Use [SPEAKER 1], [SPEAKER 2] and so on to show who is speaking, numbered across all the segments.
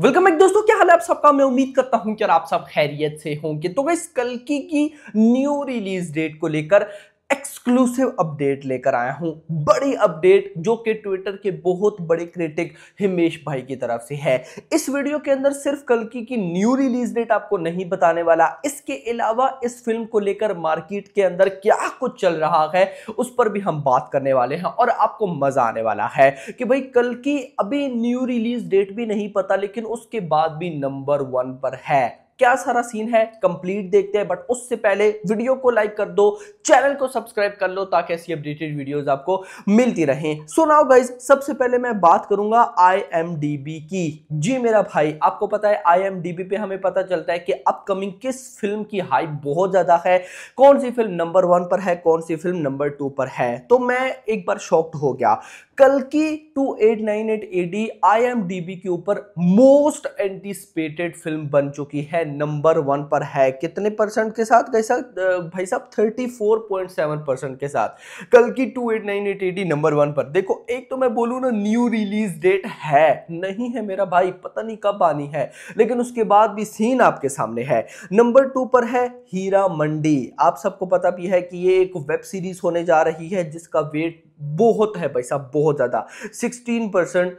[SPEAKER 1] welcome back दोस्तों क्या हाल है आप सबका मैं उम्मीद करता हूं कि आप सब खैरियत से होंगे तो गई कल की न्यू रिलीज डेट को लेकर एक्सक्लूसिव अपडेट लेकर आया हूं बड़ी अपडेट जो कि ट्विटर के बहुत बड़े क्रिटिक हिमेश भाई की तरफ से है इस वीडियो के अंदर सिर्फ कलकी की न्यू रिलीज डेट आपको नहीं बताने वाला इसके अलावा इस फिल्म को लेकर मार्केट के अंदर क्या कुछ चल रहा है उस पर भी हम बात करने वाले हैं और आपको मजा आने वाला है कि भाई कल अभी न्यू रिलीज डेट भी नहीं पता लेकिन उसके बाद भी नंबर वन पर है क्या सारा सीन है कंप्लीट देखते हैं बट उससे पहले वीडियो को लाइक कर दो चैनल को सब्सक्राइब कर लो ताकि ऐसी अपडेटेड वीडियोस आपको मिलती रहें सो नाउ गाइज सबसे पहले मैं बात करूंगा आईएमडीबी की जी मेरा भाई आपको पता है आईएमडीबी पे हमें पता चलता है कि अपकमिंग किस फिल्म की हाइप बहुत ज्यादा है कौन सी फिल्म नंबर वन पर है कौन सी फिल्म नंबर टू पर है तो मैं एक बार शॉक्ड हो गया कल की 2898 डी बी के ऊपर मोस्ट एंटीसिपेटेड फिल्म बन चुकी है नंबर वन पर है कितने परसेंट के साथ कैसा भाई साहब 34.7 परसेंट के साथ कल की 2898 एडी नंबर वन पर देखो एक तो मैं बोलूँ ना न्यू रिलीज डेट है नहीं है मेरा भाई पता नहीं कब आनी है लेकिन उसके बाद भी सीन आपके सामने है नंबर टू पर है हीरा मंडी आप सबको पता भी है कि ये एक वेब सीरीज होने जा रही है जिसका वेट बहुत है भाई साहब बहुत ज़्यादा 16 परसेंट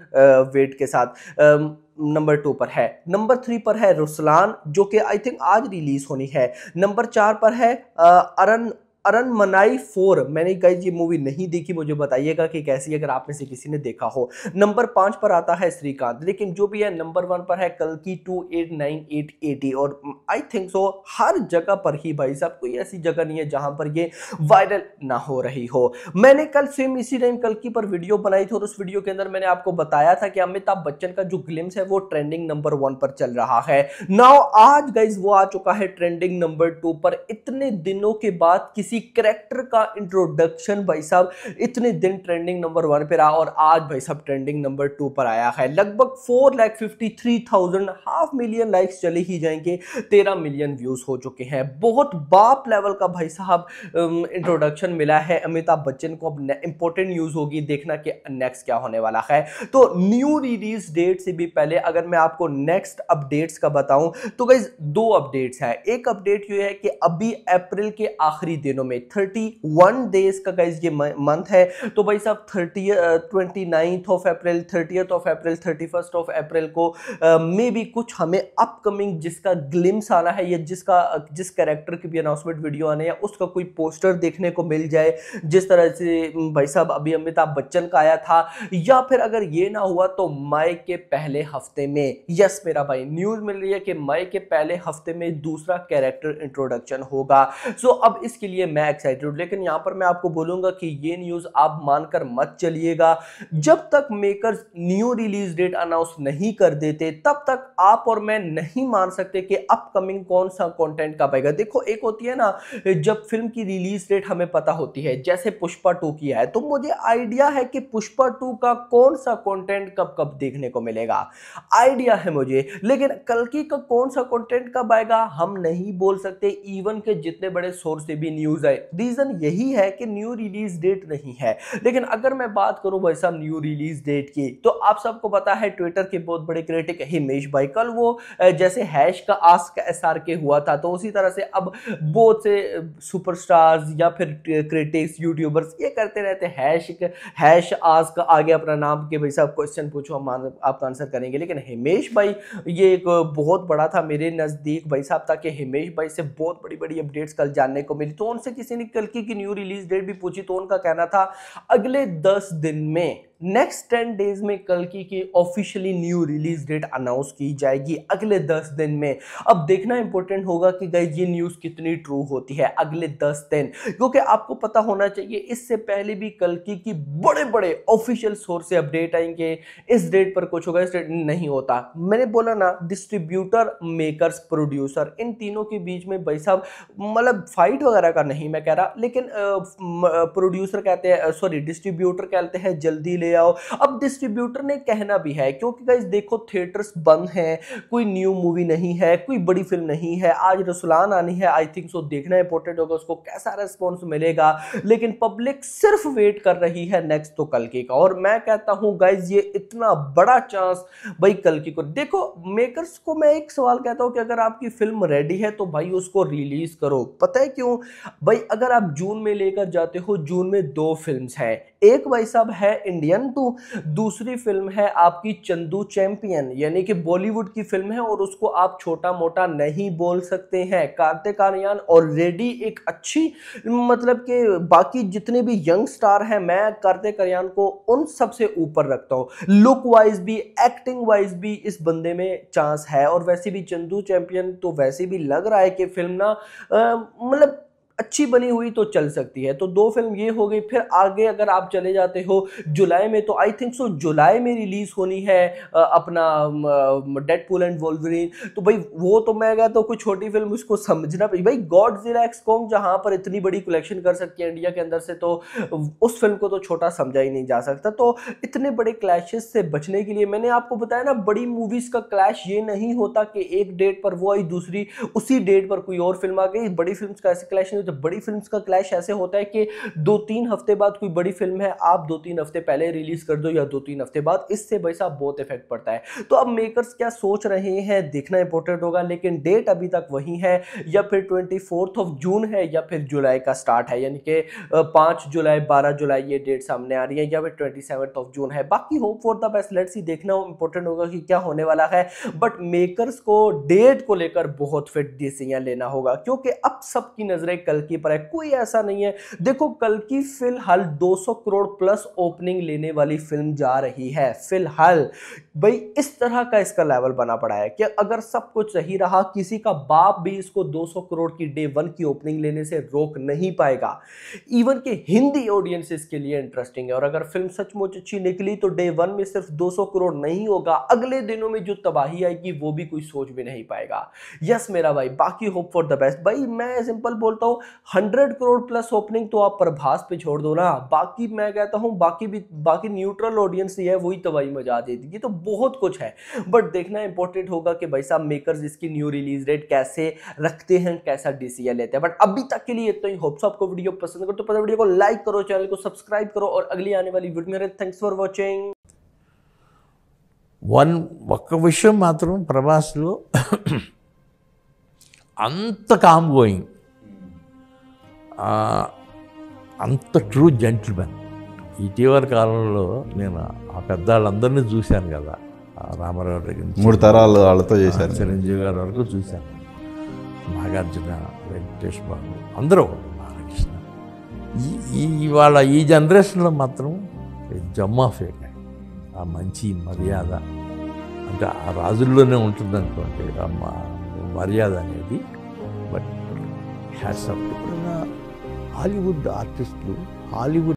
[SPEAKER 1] वेट के साथ नंबर टू पर है नंबर थ्री पर है रुसलान जो कि आई थिंक आज रिलीज होनी है नंबर चार पर है अरन अरन मनाई फोर मैंने गाइज ये मूवी नहीं देखी मुझे बताइएगा कि कैसी अगर आप में से किसी ने देखा हो नंबर पांच पर आता है श्रीकांत लेकिन जो भी है नंबर वन पर है कल की two eight nine eight eighty और आई थिंक सो हर जगह पर ही भाई साहब कोई ऐसी जगह नहीं है जहां पर ये वायरल ना हो रही हो मैंने कल सेम इसी टाइम कल की पर वीडियो बनाई थी और उस वीडियो के अंदर मैंने आपको बताया था कि अमिताभ बच्चन का जो ग्लिम्स है वो ट्रेंडिंग नंबर वन पर चल रहा है नाउ आज गाइज वो आ चुका है ट्रेंडिंग नंबर टू पर इतने दिनों के बाद किसी किसी करेक्टर का इंट्रोडक्शन भाई साहब इतने दिन ट्रेंडिंग नंबर वन पर रहा और आज भाई साहब ट्रेंडिंग नंबर टू पर आया है लगभग four lakh fifty three thousand half million likes चले ही जाएंगे तेरह मिलियन व्यूज हो चुके हैं बहुत बाप लेवल का भाई साहब इंट्रोडक्शन um, मिला है अमिताभ बच्चन को अब इंपॉर्टेंट न्यूज होगी देखना कि नेक्स्ट क्या होने वाला है तो न्यू रिलीज डेट से भी पहले अगर मैं आपको नेक्स्ट अपडेट्स का बताऊं तो गाइज दो अपडेट्स हैं एक अपडेट ये है कि अभी अप्रैल के आखिरी दिनों दिनों में थर्टी वन डेज का गाइज ये मंथ है तो भाई साहब thirty twenty ninth of April thirtieth of April thirty first of April को मे uh, भी कुछ हमें अपकमिंग जिसका ग्लिम्स आना है या जिसका जिस कैरेक्टर की भी अनाउंसमेंट वीडियो आने या उसका कोई पोस्टर देखने को मिल जाए जिस तरह से भाई साहब अभी अमिताभ बच्चन का आया था या फिर अगर ये ना हुआ तो मई के पहले हफ्ते में यस मेरा भाई न्यूज़ मिल रही है कि मई के पहले हफ्ते में दूसरा कैरेक्टर इंट्रोडक्शन होगा सो अब इसके लिए मैं एक्साइटेड लेकिन यहाँ पर मैं आपको बोलूंगा कि ये न्यूज़ आप मानकर मत चलिएगा जब तक makers new release date announce नहीं कर देते तब तक आप और मैं नहीं मान सकते कि अपकमिंग कौन सा कॉन्टेंट कब आएगा देखो एक होती है ना जब फिल्म की रिलीज डेट हमें पता होती है जैसे पुष्पा टू की है तो मुझे आइडिया है कि पुष्पा टू का कौन सा कॉन्टेंट कब कब देखने को मिलेगा आइडिया है मुझे लेकिन कल का कौन सा कॉन्टेंट कब आएगा हम नहीं बोल सकते इवन के जितने बड़े सोर्स से भी न्यूज़ न्यूज़ आए रीज़न यही है कि न्यू रिलीज़ डेट नहीं है लेकिन अगर मैं बात करूं भाई साहब न्यू रिलीज़ डेट की तो आप सबको पता है ट्विटर के बहुत बड़े क्रिटिक हिमेश भाई कल वो जैसे हैश का आस्क एस आर के हुआ था तो उसी तरह से अब बहुत से सुपरस्टार्स या फिर क्रिटिक्स यूट्यूबर्स ये करते रहते हैश हैश आस्क आगे अपना नाम के भाई साहब क्वेश्चन पूछो हम आपका आंसर करेंगे लेकिन हिमेश भाई ये एक बहुत बड़ा था मेरे नज़दीक भाई साहब था कि हिमेश भाई से बहुत बड़ी बड़ी अपडेट्स कल जानने को मिली तो उनसे से किसी ने कल की न्यू रिलीज डेट भी पूछी तो उनका कहना था अगले दस दिन में नेक्स्ट टेन डेज में कल की officially new release date announce की जाएगी अगले दस दिन में अब देखना इंपॉर्टेंट होगा कि गई ये न्यूज़ कितनी ट्रू होती है अगले दस दिन क्योंकि आपको पता होना चाहिए इससे पहले भी कल की बड़े बड़े ऑफिशियल सोर्स से अपडेट आएंगे इस डेट पर कुछ होगा इस डेट नहीं होता मैंने बोला ना डिस्ट्रीब्यूटर मेकर्स प्रोड्यूसर इन तीनों के बीच में भाई साहब मतलब फाइट वगैरह का नहीं मैं कह रहा लेकिन प्रोड्यूसर कहते हैं सॉरी डिस्ट्रीब्यूटर कहते हैं जल्दी ले आओ अब डिस्ट्रीब्यूटर ने कहना भी है क्योंकि गाइज देखो थिएटर्स बंद हैं कोई न्यू मूवी नहीं है कोई बड़ी फिल्म नहीं है आज रसुलान आनी है आई थिंक सो देखना इंपॉर्टेंट होगा उसको कैसा रेस्पॉन्स मिलेगा लेकिन पब्लिक सिर्फ वेट कर रही है नेक्स्ट तो कल की का और मैं कहता हूँ गाइज ये इतना बड़ा चांस भाई कल की को देखो मेकर्स को मैं एक सवाल कहता हूँ कि अगर आपकी फिल्म रेडी है तो भाई उसको रिलीज करो पता है क्यों भाई अगर आप जून में लेकर जाते हो जून में दो फिल्म्स हैं एक भाई साहब है इंडियन परंतु दूसरी फिल्म है आपकी चंदू चैंपियन यानी कि बॉलीवुड की फिल्म है और उसको आप छोटा मोटा नहीं बोल सकते हैं कार्तिक आर्यन ऑलरेडी एक अच्छी मतलब कि बाकी जितने भी यंग स्टार हैं मैं कार्तिक आर्यन को उन सबसे ऊपर रखता हूँ लुक वाइज भी एक्टिंग वाइज भी इस बंदे में चांस है और वैसे भी चंदू चैंपियन तो वैसे भी लग रहा है कि फिल्म ना मतलब अच्छी बनी हुई तो चल सकती है तो दो फिल्म ये हो गई फिर आगे अगर आप चले जाते हो जुलाई में तो आई थिंक सो जुलाई में रिलीज़ होनी है अपना डेड पुल एंड वोल्वरीन तो भाई वो तो मैं गया तो कोई छोटी फिल्म उसको समझना पड़ी भाई गॉड जिला एक्सकॉम जहाँ पर इतनी बड़ी कलेक्शन कर सकती है इंडिया के अंदर से तो उस फिल्म को तो छोटा समझा ही नहीं जा सकता तो इतने बड़े क्लैशेस से बचने के लिए मैंने आपको बताया ना बड़ी मूवीज़ का क्लैश ये नहीं होता कि एक डेट पर वो आई दूसरी उसी डेट पर कोई और फिल्म आ गई बड़ी फिल्म का ऐसे क्लैश नहीं जब मतलब बड़ी फिल्म्स का क्लैश ऐसे होता है कि दो तीन हफ्ते बाद कोई बड़ी फिल्म है आप दो तीन हफ्ते पहले रिलीज कर दो या दो तीन हफ्ते बाद इससे भाई साहब बहुत इफेक्ट पड़ता है तो अब मेकर्स क्या सोच रहे हैं देखना इंपॉर्टेंट होगा लेकिन डेट अभी तक वही है या फिर ट्वेंटी ऑफ जून है या फिर जुलाई का स्टार्ट है यानी कि पांच जुलाई बारह जुलाई ये डेट सामने आ रही है या फिर ट्वेंटी ऑफ जून है बाकी hope for the best let's ही देखना इंपॉर्टेंट होगा कि क्या होने वाला है बट मेकर्स को डेट को लेकर बहुत फिट डिसीजन लेना होगा क्योंकि अब सबकी नजरें कल्कि पर है कोई ऐसा नहीं है देखो कल्कि फिलहाल 200 करोड़ प्लस ओपनिंग लेने वाली फिल्म जा रही है फिलहाल भाई इस तरह का इसका लेवल बना पड़ा है कि अगर सब कुछ सही रहा किसी का बाप भी इसको 200 करोड़ की डे वन की ओपनिंग लेने से रोक नहीं पाएगा इवन के हिंदी ऑडियंस इसके लिए इंटरेस्टिंग है और अगर फिल्म सचमुच अच्छी निकली तो डे वन में सिर्फ 200 करोड़ नहीं होगा अगले दिनों में जो तबाही आएगी वो भी कोई सोच भी नहीं पाएगा यस मेरा भाई बाकी होप फॉर द बेस्ट भाई मैं सिंपल बोलता हूं हंड्रेड करोड़ प्लस ओपनिंग तो आप प्रभास पे छोड़ दो ना बाकी मैं कहता हूँ बाकी भी बाकी न्यूट्रल ऑडियंस ही है वही तबाही मजा देती ये तो बहुत कुछ है बट देखना इंपॉर्टेंट होगा कि भाई साहब मेकर्स इसकी न्यू रिलीज डेट कैसे रखते हैं कैसा डिसीजन लेते हैं बट अभी तक के लिए इतना ही होप्स आपको वीडियो पसंद करो तो पता वीडियो को लाइक करो चैनल को सब्सक्राइब करो और अगली आने वाली वीडियो में थैंक्स फॉर वॉचिंग వన్ ఒక్క విషయం మాత్రం ప్రభాస్లో అంత కామ్ గోయింగ్ అంత ట్రూ జెంట్మెన్ ఇటీవల కాలంలో నేను ఆ పెద్దవాళ్ళందరినీ చూశాను కదా రామారావు దగ్గర మూడు తరాలు వాళ్ళతో చేశారు చిరంజీవి గారి వరకు చూశాను నాగార్జున వెంకటేష్ బాబు అందరూ బాలకృష్ణ ఈ ఇవాళ ఈ జనరేషన్లో మాత్రం జమ్మా ఫేక్ ఆ మంచి మర్యాద అంటే ఆ రాజుల్లోనే ఉంటుంది అనుకోండి మర్యాద అనేది బట్ హ్యాట్స్ అప్ ఇప్పుడు హాలీవుడ్ ఆర్టిస్టులు హాలీవుడ్